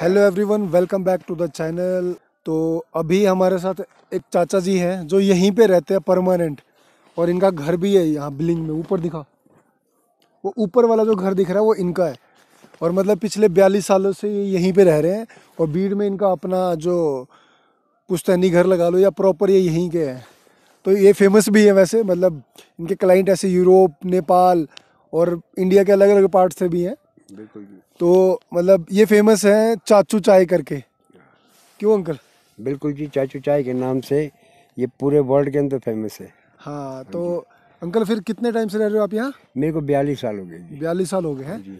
Hello everyone welcome back to the channel तो अभी हमारे साथ एक चाचा जी हैं जो यहीं पे रहते हैं परमानेंट और इनका घर भी है यहाँ बिल्डिंग में ऊपर दिखा वो ऊपर वाला जो घर दिख रहा है वो इनका है और मतलब पिछले बयालीस सालों से ये यहीं पे रह रहे हैं और भीड़ में इनका अपना जो पुश्तैनी घर लगा लो या प्रॉपर ये यहीं के हैं तो ये फेमस भी है वैसे मतलब इनके क्लाइंट ऐसे यूरोप नेपाल और इंडिया के अलग अलग पार्ट से भी हैं बिल्कुल तो मतलब ये फेमस है चाचू चाय करके क्यों अंकल बिल्कुल जी चाचू चाय के नाम से ये पूरे वर्ल्ड के अंदर फेमस है हाँ, हाँ तो अंकल फिर कितने टाइम से रह रहे हो आप यहाँ मेरे को बयालीस साल हो गए बयालीस साल हो गए हैं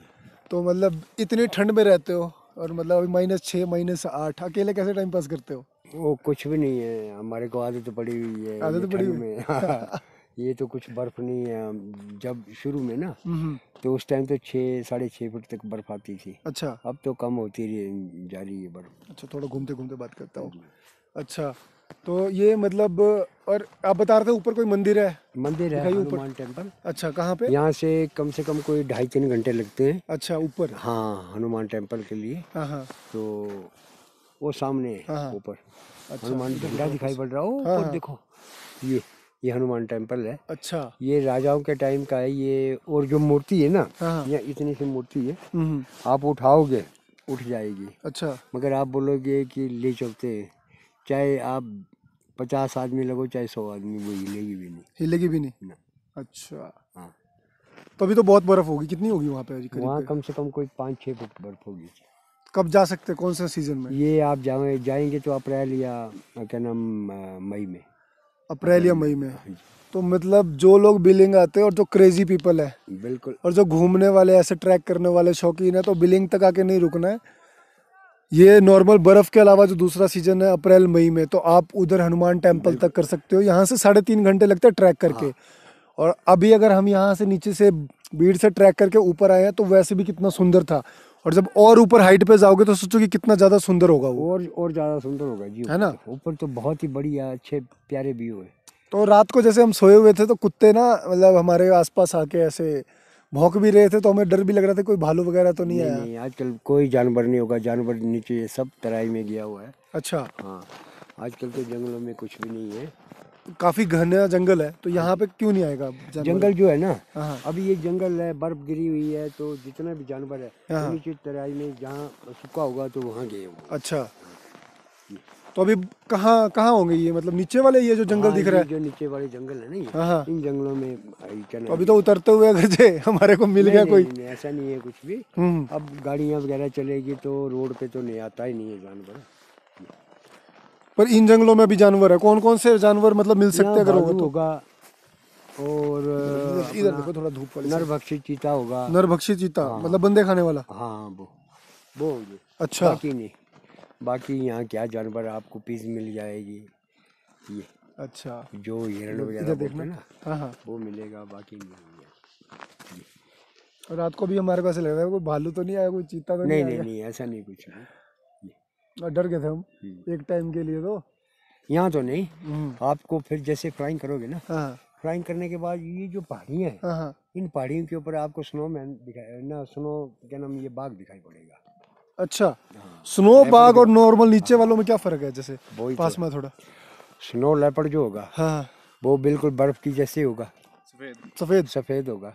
तो मतलब इतनी ठंड में रहते हो और मतलब अभी माइनस छः माइनस आठ अकेले कैसे टाइम पास करते हो वो कुछ भी नहीं है हमारे को आदत पड़ी हुई है आदत पड़ी हुई है हाँ। ये तो कुछ बर्फ नहीं है जब शुरू में ना हम्म, हम्म। तो उस टाइम तो छः साढ़े छः फुट तक बर्फ आती थी अच्छा अब तो कम होती रही जा रही है बर्फ अच्छा थोड़ा घूमते घूमते बात करता हूँ अच्छा तो ये मतलब और आप बता रहे थे ऊपर कोई मंदिर है मंदिर है हनुमान टेम्पल अच्छा कहाँ पे यहाँ से कम से कम कोई ढाई तीन घंटे लगते हैं अच्छा ऊपर हाँ हनुमान टेम्पल के लिए हाँ, हाँ। तो वो सामने हाँ, ऊपर अच्छा, हनुमान झंडा दिखाई पड़ रहा हो देखो ये ये हनुमान टेम्पल है अच्छा ये राजाओं के टाइम का है ये और जो मूर्ति है ना हाँ, हाँ। यहाँ ये इतनी सी मूर्ति है हम्म, हम्म। आप उठाओगे उठ जाएगी अच्छा मगर आप बोलोगे कि ले चलते हैं चाहे आप पचास आदमी लगो चाहे सौ आदमी वो हिलेगी भी नहीं हिलेगी भी नहीं ना अच्छा हाँ तो अभी तो बहुत बर्फ होगी कितनी होगी वहाँ पे वहाँ कम से कम कोई पाँच छः फुट बर्फ होगी कब जा सकते हैं कौन सा सीजन में ये आप जाए जाएंगे तो अप्रैल या क्या नाम मई में अप्रैल या हम्म। मई में हाँ तो मतलब जो लोग बिलिंग आते हैं और जो क्रेजी पीपल है बिल्कुल और जो घूमने वाले ऐसे ट्रैक करने वाले शौकीन है तो बिलिंग तक आके नहीं रुकना है ये नॉर्मल बर्फ़ के अलावा जो दूसरा सीजन है अप्रैल मई में तो आप उधर हनुमान टेम्पल तक कर सकते हो यहाँ से साढ़े तीन घंटे लगते हैं ट्रैक करके हाँ। और अभी अगर हम यहाँ से नीचे से भीड़ से ट्रैक करके ऊपर आए हैं तो वैसे भी कितना सुंदर था और जब और ऊपर हाइट पे जाओगे तो सोचो कि कितना ज़्यादा सुंदर होगा वो और और ज़्यादा सुंदर होगा जी है ना ऊपर तो बहुत ही बढ़िया अच्छे प्यारे व्यू है तो रात को जैसे हम सोए हुए थे तो कुत्ते ना मतलब हमारे आसपास आके ऐसे भौंक भी रहे थे तो हमें डर भी लग रहा था कोई भालू वगैरह तो नहीं, नहीं आया नहीं आजकल कोई जानवर नहीं होगा जानवर नीचे सब तराई में गया हुआ है अच्छा हाँ आजकल तो जंगलों में कुछ भी नहीं है काफ़ी घना जंगल है तो यहाँ पे क्यों नहीं आएगा जानवर? जंगल जो है ना हाँ। अभी ये जंगल है बर्फ गिरी हुई है तो जितना भी जानवर है हाँ। नीचे तराई में जहाँ सूखा होगा तो वहाँ गए अच्छा तो अभी कहाँ कहाँ होंगे ये मतलब नीचे वाले ये जो जंगल हाँ, दिख रहा है जो नीचे वाले जंगल है ना इन जंगलों में आई तो अभी तो उतरते हुए अगर जे हमारे को मिल गया कोई नहीं, ऐसा नहीं है कुछ भी हम्म। अब गाड़िया वगैरह चलेगी तो रोड पे तो नहीं आता ही नहीं है जानवर पर इन जंगलों में भी जानवर है कौन कौन से जानवर मतलब मिल सकते हैं अगर होगा तो होगा और इधर देखो थोड़ा धूप वाली नरभक्षी चीता होगा नरभक्षी चीता हाँ, मतलब बंदे खाने वाला हाँ वो वो अच्छा बाकी नहीं बाकी यहाँ क्या जानवर आपको पीस मिल जाएगी ये अच्छा जो हिरण मतलब वगैरह देखना ना हाँ, हाँ वो मिलेगा बाकी नहीं रात को भी हमारे पास लग रहा है कोई भालू तो नहीं आया कोई चीता तो नहीं नहीं नहीं ऐसा नहीं कुछ नहीं डर गए थे हम हम्म। एक टाइम के लिए तो यहाँ तो नहीं हम्म। आपको फिर जैसे फ्राइंग करोगे ना फ्राइंग हाँ। करने के बाद ये जो पहाड़ियाँ हैं हाँ, हाँ। इन पहाड़ियों के ऊपर आपको स्नो मैन दिखाई ना स्नो क्या नाम ये बाघ दिखाई पड़ेगा अच्छा स्नो बाघ और नॉर्मल नीचे वालों में क्या फर्क है जैसे तो। पास में थोड़ा स्नो लेपर्ड जो होगा हाँ। वो बिल्कुल बर्फ की जैसे होगा सफेद सफेद सफेद होगा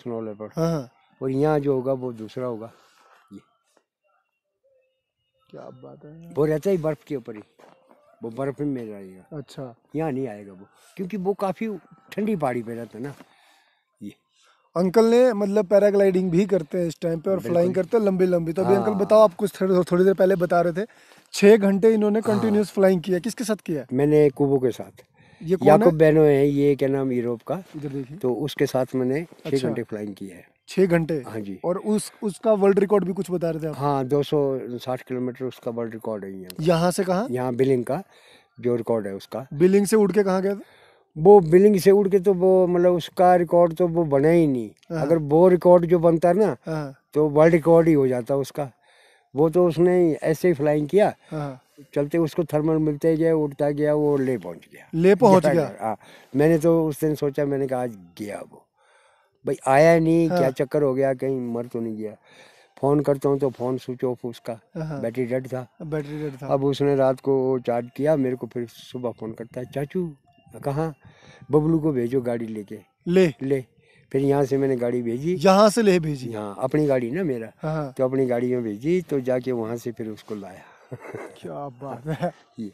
स्नो लेपर्ड हाँ। और यहाँ जो होगा वो दूसरा होगा क्या बात है वो रहता ही बर्फ के ऊपर ही वो बर्फ में रहेगा अच्छा यहाँ नहीं आएगा वो क्योंकि वो काफ़ी ठंडी पहाड़ी पे रहता है ना ये अंकल ने मतलब पैराग्लाइडिंग भी करते हैं इस टाइम पे और फ्लाइंग करते हैं लंबी लंबी तो अभी अंकल हाँ। बताओ आप कुछ थोड़ी देर पहले बता रहे थे छह घंटे इन्होंने कंटिन्यूस हाँ। फ्लाइंग किया किसके साथ किया मैंने कुबो के साथ ये याकूब बैनो है ये क्या नाम यूरोप का इधर देखिए तो उसके साथ मैंने छह अच्छा। घंटे फ्लाइंग किया है छः घंटे हाँ जी और उस उसका वर्ल्ड रिकॉर्ड भी कुछ बता रहे थे हाँ दो सौ साठ किलोमीटर उसका वर्ल्ड रिकॉर्ड है यहाँ यहाँ से कहाँ यहाँ बिलिंग का जो रिकॉर्ड है उसका बिलिंग से उड़ के कहाँ गया था वो बिलिंग से उड़ के तो वो मतलब उसका रिकॉर्ड तो वो बना ही नहीं हाँ। अगर वो रिकॉर्ड जो बनता ना हाँ। तो वर्ल्ड रिकॉर्ड ही हो जाता उसका वो तो उसने ऐसे ही फ्लाइंग किया हाँ। चलते उसको थर्मल मिलते गए उड़ता गया वो ले पहुंच गया ले पहुंच गया हाँ मैंने तो उस दिन सोचा मैंने कहा आज गया वो भाई आया नहीं हाँ। क्या चक्कर हो गया कहीं मर तो नहीं गया फोन करता हूँ तो फोन स्विच ऑफ उसका हाँ, हाँ। बैटरी डेड था बैटरी डेड था अब उसने रात को चार्ज किया मेरे को फिर सुबह फोन करता है चाचू कहाँ बबलू को भेजो गाड़ी लेके ले ले फिर यहाँ से मैंने गाड़ी भेजी यहाँ से ले भेजी हाँ अपनी गाड़ी ना मेरा हाँ, हाँ। तो अपनी गाड़ी में भेजी तो जाके वहाँ से फिर उसको लाया क्या बात है ये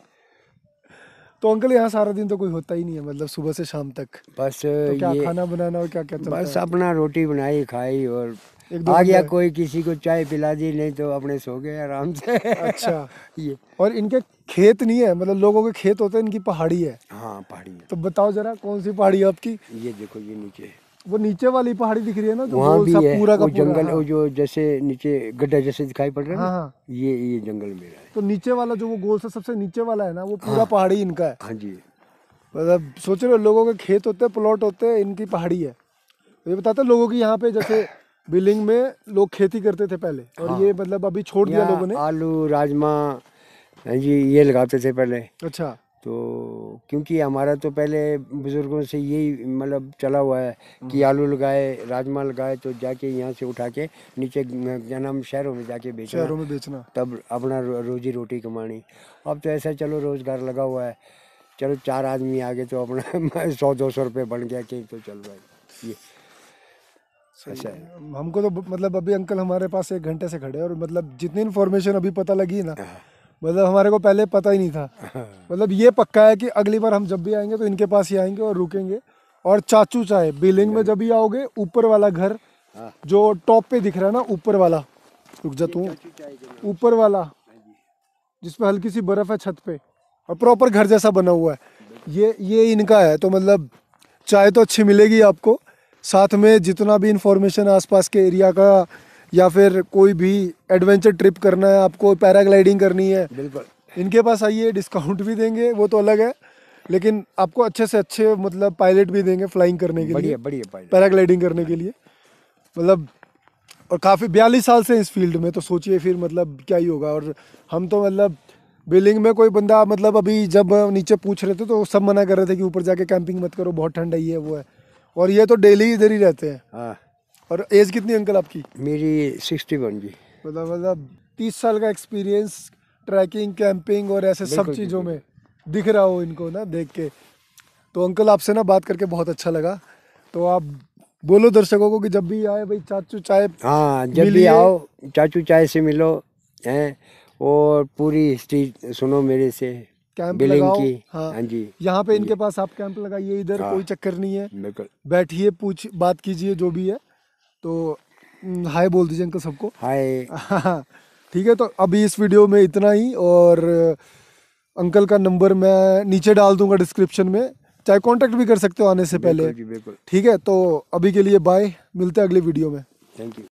तो अंकल यहाँ सारा दिन तो कोई होता ही नहीं है मतलब सुबह से शाम तक बस तो क्या ये, खाना बनाना और क्या क्या चलता बस अपना रोटी बनाई खाई और आ गया कोई किसी को चाय पिला दी नहीं तो अपने सो गए आराम से अच्छा ये और इनके खेत नहीं है मतलब लोगों के खेत होते हैं इनकी पहाड़ी है हाँ पहाड़ी है। तो बताओ जरा कौन सी पहाड़ी है आपकी ये देखो ये नीचे है वो नीचे वाली पहाड़ी दिख रही है ना जो तो वहाँ भी है पूरा का जंगल हाँ। जो जैसे नीचे गड्ढा जैसे दिखाई पड़ रहा है हाँ, हाँ। ये ये जंगल मेरा है तो नीचे वाला जो वो गोल सा सबसे नीचे वाला है ना वो पूरा हाँ। पहाड़ी इनका है हाँ जी मतलब सोच रहे हो लोगों के खेत होते हैं प्लॉट होते हैं इनकी पहाड़ी है तो ये बताते लोगों की यहाँ पे जैसे बिलिंग में लोग खेती करते थे पहले और हाँ। ये मतलब अभी छोड़ दिया लोगों ने आलू राजमा जी ये लगाते थे पहले अच्छा तो क्योंकि हमारा तो पहले बुज़ुर्गों से यही मतलब चला हुआ है कि हम्म। आलू लगाए राजमा लगाए तो जाके यहाँ से उठा के नीचे क्या नाम शहरों में जाके बेचना शहरों में बेचना तब अपना रोजी रोटी कमानी अब तो ऐसा चलो रोज़गार लगा हुआ है चलो चार आदमी आ गए तो अपना सौ दो सौ रुपये बन गया कि तो चल रहा है ये अच्छा हमको तो मतलब अभी अंकल हमारे पास एक घंटे से खड़े और मतलब जितनी इन्फॉर्मेशन अभी पता लगी ना हाँ। मतलब हमारे को पहले पता ही नहीं था मतलब ये पक्का है कि अगली बार हम जब भी आएंगे तो इनके पास ही आएंगे और रुकेंगे और चाचू चाय बिलिंग में जब भी आओगे ऊपर वाला घर हाँ। जो टॉप पे दिख रहा है ना ऊपर वाला रुक जा तू ऊपर वाला हाँ जिसपे हल्की सी बर्फ है छत पे और प्रॉपर घर जैसा बना हुआ है ये ये इनका है तो मतलब चाय तो अच्छी मिलेगी आपको साथ में जितना भी इंफॉर्मेशन आसपास के एरिया का या फिर कोई भी एडवेंचर ट्रिप करना है आपको पैराग्लाइडिंग करनी है बिल्कुल इनके पास आइए डिस्काउंट भी देंगे वो तो अलग है लेकिन आपको अच्छे से अच्छे मतलब पायलट भी देंगे फ्लाइंग करने के लिए बढ़िया पैराग्लाइडिंग करने के हाँ। लिए मतलब और काफ़ी बयालीस साल से इस फील्ड में तो सोचिए फिर मतलब क्या ही होगा और हम तो मतलब बिलिंग में कोई बंदा मतलब अभी जब नीचे पूछ रहे थे तो सब मना कर रहे थे कि ऊपर जाके कैंपिंग मत करो बहुत ठंड है ये वो है और ये तो डेली इधर ही रहते हैं हाँ। और एज कितनी अंकल आपकी मेरी सिक्सटी वन जी मतलब मतलब तीस साल का एक्सपीरियंस ट्रैकिंग कैंपिंग और ऐसे सब चीज़ों में दिख रहा हो इनको ना देख के तो अंकल आपसे ना बात करके बहुत अच्छा लगा तो आप बोलो दर्शकों को कि जब भी आए भाई चाचू चाय हाँ जब भी आओ चाचू चाय से मिलो हैं और पूरी हिस्ट्री सुनो मेरे से कैंप लगाओ की हाँ, हाँ जी यहाँ पे हाँ इनके पास आप कैंप लगाइए इधर हाँ, कोई चक्कर नहीं है बैठिए पूछ बात कीजिए जो भी है तो हम्म, हाय बोल दीजिए अंकल सबको हाय ठीक है तो अभी इस वीडियो में इतना ही और अंकल का नंबर मैं नीचे डाल दूंगा डिस्क्रिप्शन में चाहे कांटेक्ट भी कर सकते हो आने से पहले ठीक है तो अभी के लिए बाय मिलते हैं अगले वीडियो में थैंक यू